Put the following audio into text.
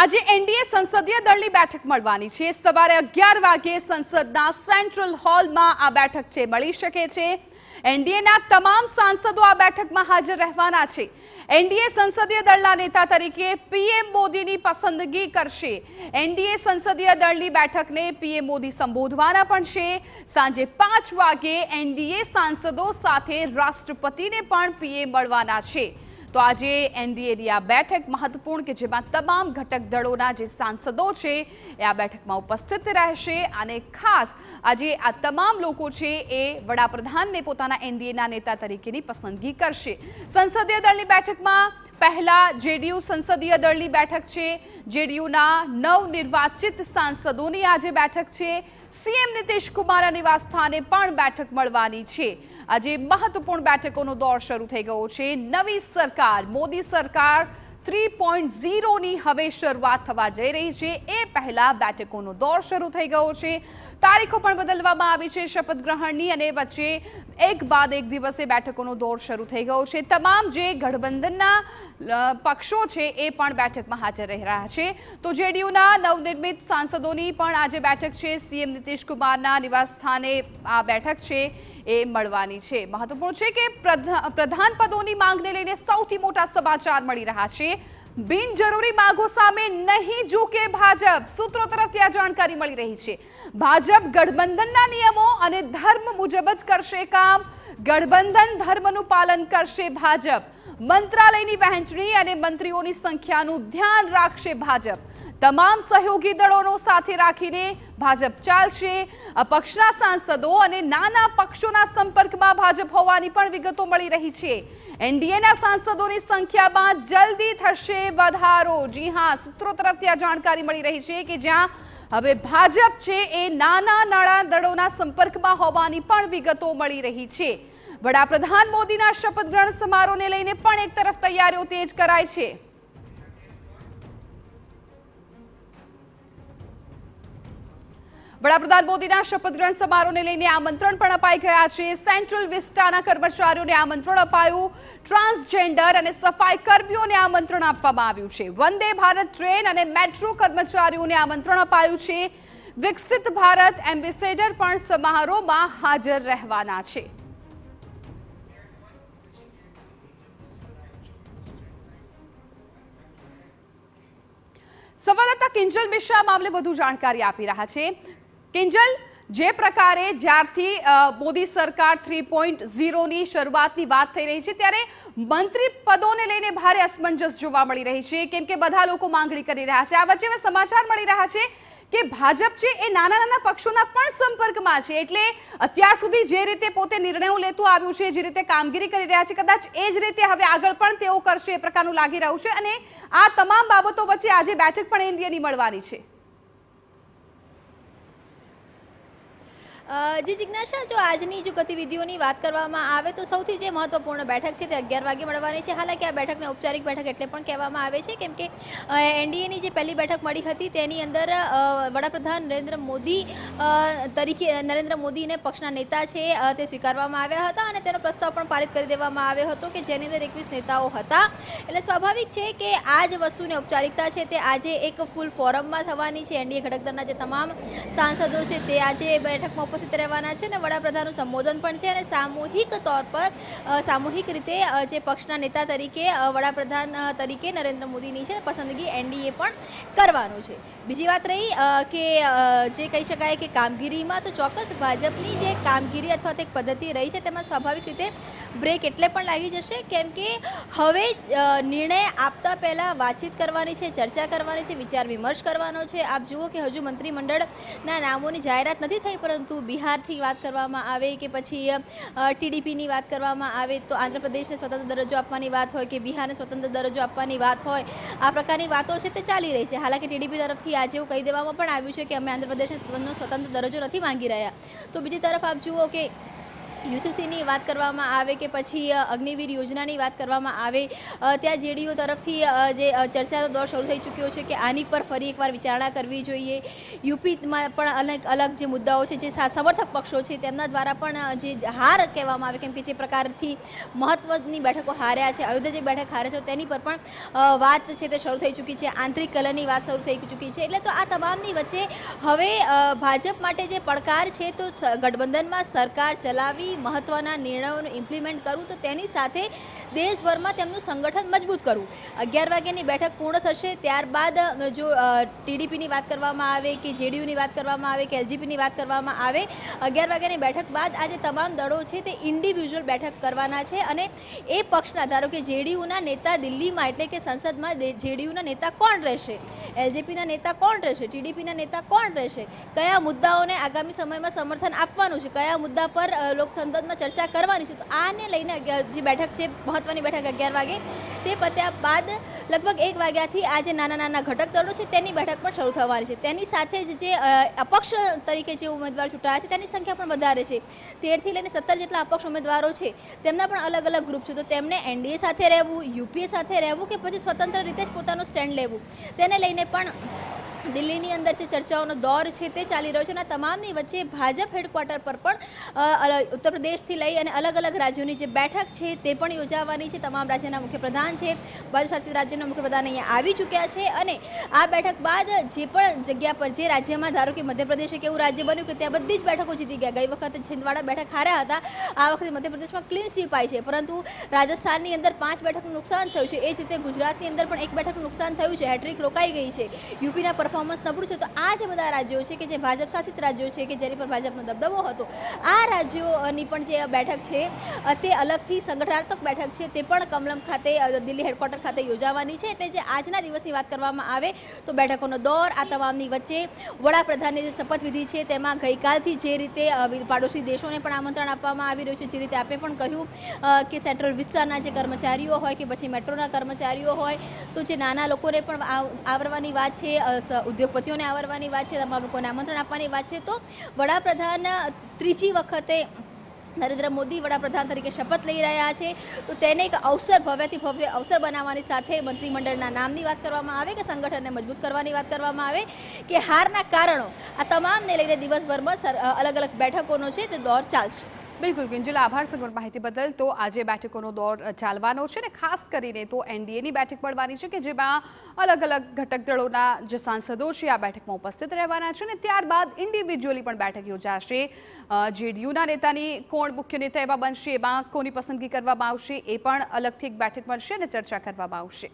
આજે એનડીએ સંસદીય દળની બેઠક મળવાની છે સવારે અગિયાર વાગે સંસદના સેન્ટ્રલ હોલમાં આ બેઠક છે મળી શકે છે એનડીએના તમામ સાંસદો આ બેઠકમાં હાજર રહેવાના છે એનડીએ સંસદીય દળના નેતા તરીકે પીએમ મોદીની પસંદગી કરશે એનડીએ સંસદીય દળની બેઠકને પીએમ મોદી સંબોધવાના પણ છે સાંજે પાંચ વાગે એનડીએ સાંસદો સાથે રાષ્ટ્રપતિને પણ પીએમ મળવાના છે તો આજે એનડીએની આ બેઠક મહત્વપૂર્ણ કે જેમાં તમામ ઘટક દળોના જે સાંસદો છે એ આ બેઠકમાં ઉપસ્થિત રહેશે અને ખાસ આજે આ તમામ લોકો છે એ વડાપ્રધાનને પોતાના એનડીએના નેતા તરીકેની પસંદગી કરશે સંસદીય દળની બેઠકમાં પહેલા જેડીયુ સંસદીય દળની બેઠક છે જેડીયુના નવનિર્વાચિત સાંસદોની આજે બેઠક છે સીએમ નીતિશ નિવાસ સ્થાને પણ બેઠક મળવાની છે આજે મહત્વપૂર્ણ બેઠકોનો દોર શરૂ થઈ ગયો છે નવી સરકાર મોદી સરકાર થ્રી પોઈન્ટ ઝીરોની હવે શરૂઆત થવા જઈ રહી છે એ પહેલા બેઠકોનો દોર શરૂ થઈ ગયો છે તારીખો પણ બદલવામાં આવી છે શપથ ગ્રહણની અને વચ્ચે એક બાદ એક દિવસે બેઠકોનો દોર શરૂ થઈ ગયો છે તમામ જે ગઠબંધનના પક્ષો છે એ પણ બેઠકમાં હાજર રહી રહ્યા છે તો જેડીયુના નવનિર્મિત સાંસદોની પણ આજે બેઠક છે સીએમ નીતિશ કુમારના નિવાસસ્થાને આ બેઠક છે એ મળવાની છે મહત્વપૂર્ણ છે કે પ્રધાન પદોની માંગને લઈને સૌથી મોટા સમાચાર મળી રહ્યા છે બિનજરૂરી માંગો સામે નહીં ઝૂકે ભાજપ સૂત્રો તરફથી આ જાણકારી મળી રહી છે ભાજપ ગઠબંધનના નિયમો અને ધર્મ મુજબ જ કરશે કામ ગઠબંધન ધર્મનું પાલન કરશે ભાજપ મંત્રાલયની વહેંચણી અને મંત્રીઓની સંખ્યાનું ધ્યાન રાખશે ભાજપ તમામ સહયોગી દળોનો સાથે રાખીને ભાજપ ચાલશે પક્ષના સાંસદો અને નાના પક્ષોના સંપર્કમાં ભાજપ હોવાની પણ વિગતો મળી રહી છે એનડીએના સાંસદોની સંખ્યામાં જલ્દી થશે વધારો જી હા સૂત્રો તરફથી આ જાણકારી મળી રહી છે કે જ્યાં હવે ભાજપ છે એ નાના નાણાં દળોના સંપર્કમાં હોવાની પણ વિગતો મળી રહી છે વડાપ્રધાન મોદીના શપથ ગ્રહણ સમારોહને લઈને પણ એક તરફ તૈયારીઓ તેજ કરાય છે વડાપ્રધાન મોદીના શપથ ગ્રહણ સમારોહને લઈને આમંત્રણ પણ અપાઈ ગયા છે સેન્ટ્રલ વિસ્ટાના કર્મચારીઓને આમંત્રણ અપાયું ટ્રાન્સજેન્ડર અને સફાઈ કર્મીઓને આમંત્રણ આપવામાં આવ્યું છે વંદે ભારત ટ્રેન અને મેટ્રો કર્મચારીઓને આમંત્રણ અપાયું છે વિકસિત ભારત એમ્બેસેડર પણ સમારોહમાં હાજર રહેવાના છે સંવાદદાતા કિંજલ મિશ્રા મામલે વધુ જાણકારી આપી રહ્યા છે કિંજલ જે પ્રકારે જ્યારથી મોદી સરકાર થ્રી પોઈન્ટ ઝીરોની શરૂઆતની વાત થઈ રહી છે ત્યારે મંત્રી પદોને લઈને ભારે અસમંજસ જોવા મળી રહી છે કેમ કે બધા લોકો માંગણી કરી રહ્યા છે આ વચ્ચે હવે સમાચાર મળી રહ્યા છે કે ભાજપ છે એ નાના નાના પક્ષોના પણ સંપર્કમાં છે એટલે અત્યાર સુધી જે રીતે પોતે નિર્ણયો લેતું આવ્યું છે જે રીતે કામગીરી કરી રહ્યા છે કદાચ એ જ રીતે હવે આગળ પણ તેઓ કરશે એ પ્રકારનું લાગી રહ્યું છે અને આ તમામ બાબતો વચ્ચે આજે બેઠક પણ એનડીએની મળવાની છે જી જિજ્ઞાસા જો આજની જો ગતિવિધિઓની વાત કરવામાં આવે તો સૌથી જે મહત્વપૂર્ણ બેઠક છે તે અગિયાર વાગે મળવાની છે હાલાકી આ બેઠકને ઔપચારિક બેઠક એટલે પણ કહેવામાં આવે છે કેમ કે એનડીએની જે પહેલી બેઠક મળી હતી તેની અંદર વડાપ્રધાન નરેન્દ્ર મોદી તરીકે નરેન્દ્ર મોદીને પક્ષના નેતા છે તે સ્વીકારવામાં આવ્યા હતા અને તેનો પ્રસ્તાવ પણ પારિત કરી દેવામાં આવ્યો હતો કે જેની અંદર એકવીસ નેતાઓ હતા એટલે સ્વાભાવિક છે કે આ જ વસ્તુની ઔપચારિકતા છે તે આજે એક ફૂલ ફોરમમાં થવાની છે એનડીએ ઘટક દળના જે તમામ સાંસદો છે તે આજે બેઠકમાં ઉપસ્થિત રહેવાના છે અને વડાપ્રધાનનું સંબોધન પણ છે અને સામૂહિક તોર પર સામૂહિક રીતે જે પક્ષના નેતા તરીકે વડાપ્રધાન તરીકે નરેન્દ્ર મોદીની છે પસંદગી એનડીએ પણ કરવાનું છે બીજી વાત રહી કે જે કહી શકાય કે કામગીરીમાં તો ચોક્કસ ભાજપની જે કામગીરી અથવા તો એક પદ્ધતિ રહી છે તેમાં સ્વાભાવિક રીતે બ્રેક એટલે પણ લાગી જશે કેમ કે હવે નિર્ણય આપતા પહેલાં વાતચીત કરવાની છે ચર્ચા કરવાની છે વિચાર વિમર્શ કરવાનો છે આપ જુઓ કે હજુ મંત્રીમંડળના નામોની જાહેરાત નથી થઈ પરંતુ બિહારથી વાત કરવામાં આવે કે પછી ટીડીપીની વાત કરવામાં આવે તો આંધ્રપ્રદેશને સ્વતંત્ર દરજ્જો આપવાની વાત હોય કે બિહારને સ્વતંત્ર દરજ્જો આપવાની વાત હોય આ પ્રકારની વાતો છે તે ચાલી રહી છે હાલાકી ટીડીપી તરફથી આજે એવું કહી દેવામાં પણ આવ્યું છે કે અમે આંધ્રપ્રદેશનો સ્વતંત્ર દરજ્જો નથી માંગી રહ્યા તો બીજી તરફ આપ જુઓ કે યુજીસીની વાત કરવામાં આવે કે પછી અગ્નિવીર યોજનાની વાત કરવામાં આવે ત્યાં જેડીયુ તરફથી જે ચર્ચાનો દોર શરૂ થઈ ચૂક્યો છે કે આની પર ફરી એકવાર વિચારણા કરવી જોઈએ યુપીમાં પણ અલગ અલગ જે મુદ્દાઓ છે જે સમર્થક પક્ષો છે તેમના દ્વારા પણ જે હાર કહેવામાં આવે કેમ કે જે પ્રકારથી મહત્ત્વની બેઠકો હાર્યા છે અયોધ્યા જે બેઠક હારે છે તેની પર પણ વાત છે તે શરૂ થઈ ચૂકી છે આંતરિક કલરની વાત શરૂ થઈ ચૂકી છે એટલે તો આ તમામની વચ્ચે હવે ભાજપ માટે જે પડકાર છે તો ગઠબંધનમાં સરકાર ચલાવી મહત્વના નિર્ણયોનું ઇમ્પ્લિમેન્ટ કરવું તો તેની સાથે દેશભરમાં તેમનું સંગઠન મજબૂત કરવું અગિયાર વાગ્યાની બેઠક પૂર્ણ થશે ત્યારબાદ જો ટીડીપીની વાત કરવામાં આવે કે જેડીયુની વાત કરવામાં આવે કે એલજીપીની વાત કરવામાં આવે અગિયાર વાગ્યાની બેઠક બાદ આજે તમામ દળો છે તે ઇન્ડિવિજ્યુઅલ બેઠક કરવાના છે અને એ પક્ષના ધારો કે જેડીયુના નેતા દિલ્હીમાં એટલે કે સંસદમાં જેડીયુના નેતા કોણ રહેશે એલજેપીના નેતા કોણ રહેશે ટીડીપીના નેતા કોણ રહેશે કયા મુદ્દાઓને આગામી સમયમાં સમર્થન આપવાનું છે કયા મુદ્દા પર લોકસભા સંદર્ભમાં ચર્ચા કરવાની છે તો આને લઈને જે બેઠક છે મહત્ત્વની બેઠક અગિયાર વાગે તે પત્યા બાદ લગભગ એક વાગ્યાથી આ જે નાના નાના ઘટક દળો છે તેની બેઠક પણ શરૂ થવાની છે તેની સાથે જ જે અપક્ષ તરીકે જે ઉમેદવાર ચૂંટાયા છે તેની સંખ્યા પણ વધારે છે તેરથી લઈને સત્તર જેટલા અપક્ષ ઉમેદવારો છે તેમના પણ અલગ અલગ ગ્રુપ છે તો તેમને એનડીએ સાથે રહેવું યુપીએ સાથે રહેવું કે પછી સ્વતંત્ર રીતે જ પોતાનું સ્ટેન્ડ લેવું તેને લઈને પણ દિલ્હીની અંદર જે ચર્ચાઓનો દોર છે તે ચાલી રહ્યો છે અને તમામની વચ્ચે ભાજપ હેડક્વાર્ટર પર પણ ઉત્તર પ્રદેશથી લઈ અને અલગ અલગ રાજ્યોની જે બેઠક છે તે પણ યોજાવાની છે તમામ રાજ્યના મુખ્યપ્રધાન છે શાસિત રાજ્યના મુખ્યપ્રધાન અહીંયા આવી ચૂક્યા છે અને આ બેઠક બાદ જે પણ જગ્યા પર જે રાજ્યમાં ધારો કે મધ્યપ્રદેશ એક એવું રાજ્ય બન્યું કે ત્યાં બધી જ બેઠકો જીતી ગયા ગઈ વખતે છિંદવાડા બેઠક હાર્યા હતા આ વખતે મધ્યપ્રદેશમાં ક્લીન સ્વીપ આવી છે પરંતુ રાજસ્થાનની અંદર પાંચ બેઠકનું નુકસાન થયું છે એ જ રીતે ગુજરાતની અંદર પણ એક બેઠકનું નુકસાન થયું છે હેટ્રિક રોકાઈ ગઈ છે યુપીના પર પરફોર્મન્સ નબળું છે તો આ જે બધા રાજ્યો છે કે જે ભાજપ શાસિત રાજ્યો છે કે જેની પર ભાજપનો દબદબો હતો આ રાજ્યોની પણ જે બેઠક છે તે અલગથી સંગઠનાત્મક બેઠક છે તે પણ કમલમ ખાતે દિલ્હી હેડક્વાર્ટર ખાતે યોજાવાની છે એટલે જે આજના દિવસની વાત કરવામાં આવે તો બેઠકોનો દોર આ તમામની વચ્ચે વડાપ્રધાનની જે શપથવિધિ છે તેમાં ગઈકાલથી જે રીતે પાડોશી દેશોને પણ આમંત્રણ આપવામાં આવી રહ્યું છે જે રીતે આપે પણ કહ્યું કે સેન્ટ્રલ વિસ્તારના જે કર્મચારીઓ હોય કે પછી મેટ્રોના કર્મચારીઓ હોય તો જે નાના લોકોને પણ આવરવાની વાત છે ઉદ્યોગપતિઓને આવરવાની વાત છે તમામ લોકોને આમંત્રણ આપવાની વાત છે તો વડાપ્રધાન ત્રીજી વખતે નરેન્દ્ર મોદી વડાપ્રધાન તરીકે શપથ લઈ રહ્યા છે તો તેને એક અવસર ભવ્યથી ભવ્ય અવસર બનાવવાની સાથે મંત્રીમંડળના નામની વાત કરવામાં આવે કે સંગઠનને મજબૂત કરવાની વાત કરવામાં આવે કે હારના કારણો આ તમામને લઈને દિવસભરમાં અલગ અલગ બેઠકોનો છે તે દોર ચાલશે બિલકુલ કિંજલ આભાર સગુણ માહિતી બદલ તો આજે બેઠકોનો દોર ચાલવાનો છે ને ખાસ કરીને તો એનડીએની બેઠક પડવાની છે કે જેમાં અલગ અલગ ઘટક દળોના જે સાંસદો છે આ બેઠકમાં ઉપસ્થિત રહેવાના છે ને ત્યારબાદ ઇન્ડિવિજ્યુઅલી પણ બેઠક યોજાશે જેડીયુના નેતાની કોણ મુખ્ય નેતા એવા બનશે એમાં કોની પસંદગી કરવામાં આવશે એ પણ અલગથી એક બેઠક મળશે અને ચર્ચા કરવામાં આવશે